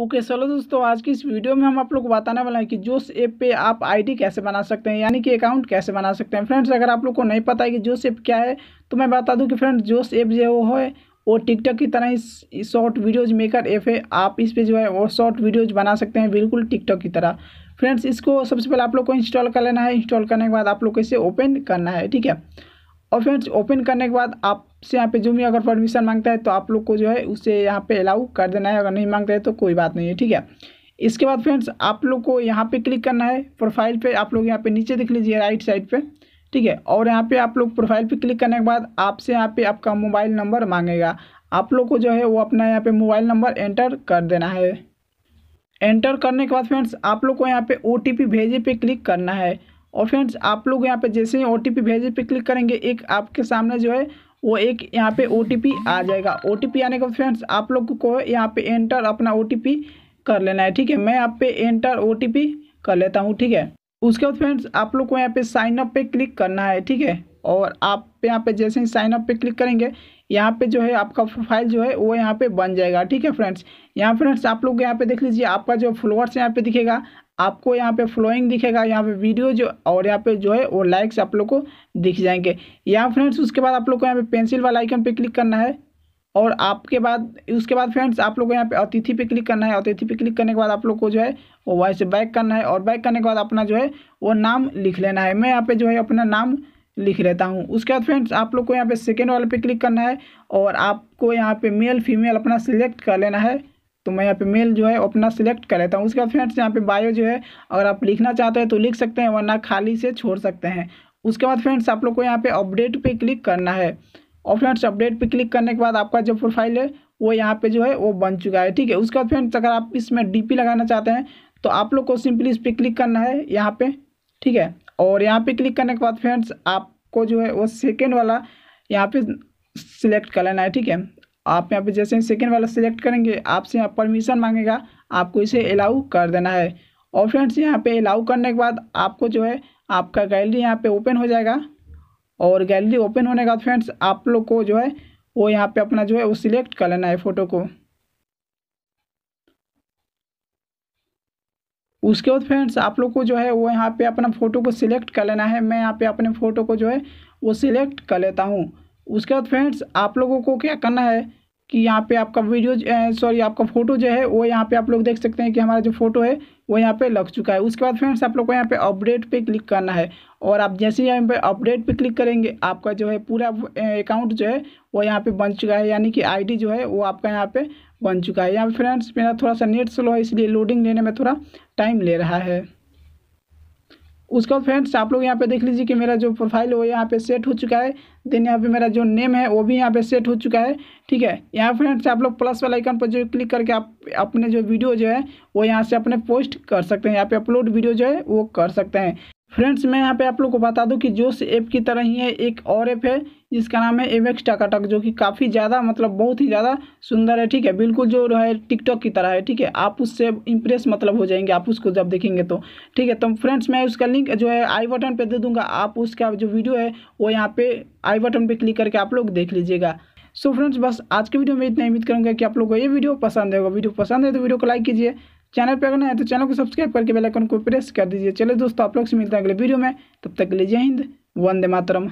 okay चलो दोस्तों आज की इस वीडियो में हम आप लोग को बताने वाले हैं कि जोश ऐप पे आप आईडी कैसे बना सकते हैं यानी कि अकाउंट कैसे बना सकते हैं फ्रेंड्स अगर आप लोग को नहीं पता है कि जोश ऐप क्या है तो मैं बता दूं कि फ्रेंड्स जोश ऐप जो है वो टिकटॉक की तरह ही शॉर्ट वीडियोज मेकर ऐप है आप इस पर जो है वो शॉर्ट वीडियोज बना सकते हैं बिल्कुल टिकटॉक की तरह फ्रेंड्स इसको सबसे पहले आप लोग को इंस्टॉल कर लेना है इंस्टॉल करने के बाद आप लोग को इसे ओपन करना है ठीक है और फ्रेंड्स ओपन करने के बाद आपसे यहाँ पे जो भी अगर परमिशन मांगता है तो आप लोग को जो है उसे यहाँ पे अलाउ कर देना है अगर नहीं मांगता है तो कोई बात नहीं है ठीक है इसके बाद फ्रेंड्स आप लोग को यहाँ पे क्लिक करना है प्रोफाइल पे आप लोग यहाँ पे नीचे देख लीजिए राइट साइड पे ठीक है और यहाँ पे आप लोग प्रोफाइल पे क्लिक करने के बाद आपसे यहाँ पे आपका मोबाइल नंबर मांगेगा आप लोग को जो है वो अपना यहाँ पे मोबाइल नंबर एंटर कर देना है एंटर करने के बाद फ्रेंड्स आप लोग को यहाँ पे ओ भेजे पे क्लिक करना है और फ्रेंड्स आप लोग यहाँ पे जैसे ही ओ टी भेजे पे क्लिक करेंगे एक आपके सामने जो है वो एक यहाँ पे ओ आ जाएगा ओ आने के बाद फ्रेंड्स आप लोग को यहाँ पे एंटर अपना ओ कर लेना है ठीक है मैं आप पे एंटर ओ कर लेता हूँ ठीक है उसके बाद फ्रेंड्स आप लोग को यहाँ पे साइनअप पे क्लिक करना है ठीक है और आप पे यहाँ पे जैसे ही साइन अप पे क्लिक करेंगे यहाँ पे जो है आपका प्रोफाइल जो है वो यहाँ पे बन जाएगा ठीक है फ्रेंड्स यहाँ फ्रेंड्स आप लोग यहाँ पे देख लीजिए आपका जो फ्लोअर्स यहाँ पे दिखेगा आपको यहाँ पे फ्लोइंग दिखेगा यहाँ पे वीडियो जो और यहाँ पे जो है वो लाइक्स आप लोग को दिख जाएंगे यहाँ फ्रेंड्स उसके बाद आप लोग को यहाँ पे पेंसिल वाला आइकन पे क्लिक करना है और आपके बाद उसके बाद फ्रेंड्स आप लोग को यहाँ पे अतिथि पे क्लिक करना है अतिथि पे क्लिक करने के बाद आप लोग को जो है वो वैसे बैक करना है और बैक करने के बाद अपना जो है वो नाम लिख लेना है मैं यहाँ पे जो है अपना नाम लिख रहता हूँ उसके बाद फ्रेंड्स आप लोग को यहाँ पे सेकेंड वाले पे क्लिक करना है और आपको यहाँ पे मेल फीमेल अपना सिलेक्ट कर लेना है तो मैं यहाँ पे मेल जो है अपना सिलेक्ट कर लेता हूँ उसके बाद फ्रेंड्स यहाँ पे बायो जो है अगर आप लिखना चाहते हैं तो लिख सकते हैं वरना खाली से छोड़ सकते हैं उसके बाद फ्रेंड्स आप लोग को यहाँ पर अपडेट पर क्लिक करना है और फ्रेंड्स अपडेट पर क्लिक करने के बाद आपका जो प्रोफाइल है वो यहाँ पर जो है वो बन चुका है ठीक है उसके बाद फ्रेंड्स अगर आप इसमें डी लगाना चाहते हैं तो आप लोग को सिंपली इस पर क्लिक करना है यहाँ पर ठीक है और यहाँ पे क्लिक करने के बाद फ्रेंड्स आपको जो है वो सेकेंड वाला यहाँ पे सिलेक्ट कर लेना है ठीक है आप यहाँ पे जैसे सेकेंड वाला सिलेक्ट करेंगे आपसे यहाँ परमिशन मांगेगा आपको इसे अलाउ कर देना है और फ्रेंड्स यहाँ पे अलाउ करने के बाद आपको जो है आपका गैलरी यहाँ पे ओपन हो जाएगा और गैलरी ओपन होने के बाद फ्रेंड्स आप लोग को जो है वो यहाँ पे अपना जो है वो सिलेक्ट कर लेना है फ़ोटो को उसके बाद फ्रेंड्स आप लोग को जो है वो यहाँ पे अपना फ़ोटो को सिलेक्ट कर लेना है मैं यहाँ पे अपने फ़ोटो को जो है वो सिलेक्ट कर लेता हूँ उसके बाद फ्रेंड्स आप लोगों को क्या करना है कि यहाँ पे आपका वीडियो सॉरी आपका फोटो जो है वो यहाँ पे आप लोग देख सकते हैं कि हमारा जो फोटो है वो यहाँ पे लग चुका है उसके बाद फ्रेंड्स आप लोग को यहाँ पे अपडेट पे क्लिक करना है और आप जैसे ही यहाँ पे अपडेट पे क्लिक करेंगे आपका जो है पूरा अकाउंट जो है वो यहाँ पे बन चुका है यानी कि आई जो है वो आपका यहाँ पर बन चुका है यहाँ पर फ्रेंड्स मेरा थोड़ा सा नेट स्लो है इसलिए लोडिंग लेने में थोड़ा टाइम ले रहा है उसके बाद फ्रेंड्स आप लोग यहाँ पे देख लीजिए कि मेरा जो प्रोफाइल है वो यहाँ पे सेट हो चुका है देन यहाँ पे मेरा जो नेम है वो भी यहाँ पे सेट हो चुका है ठीक है यहाँ फ्रेंड्स आप लोग प्लस वाला आइकन पर जो क्लिक करके आप अपने जो वीडियो जो है वो यहाँ से अपने पोस्ट कर सकते हैं यहाँ पे अपलोड वीडियो जो है वो कर सकते हैं फ्रेंड्स मैं यहाँ पे आप लोग को बता दूँ कि जोश ऐप की तरह ही है एक और ऐप है जिसका नाम है एवेक्स टकाटक जो कि काफ़ी ज़्यादा मतलब बहुत ही ज़्यादा सुंदर है ठीक है बिल्कुल जो है टिकटॉक की तरह है ठीक है आप उससे इम्प्रेस मतलब हो जाएंगे आप उसको जब देखेंगे तो ठीक है तो फ्रेंड्स मैं उसका लिंक जो है आई बटन पर दे दूंगा आप उसका जो वीडियो है वो यहाँ पर आई बटन पर क्लिक करके आप लोग देख लीजिएगा सो फ्रेंड्स बस आज के वीडियो में इतना उम्मीद करूँगा कि आप लोग को ये वीडियो पसंद होगा वीडियो पसंद है तो वीडियो को लाइक कीजिए चैनल पर अगर है तो चैनल को सब्सक्राइब करके बेल आइकन को प्रेस कर दीजिए चलिए दोस्तों आप लोग से मिलते हैं अगले वीडियो में तब तक के लिए जय हिंद वंदे मातरम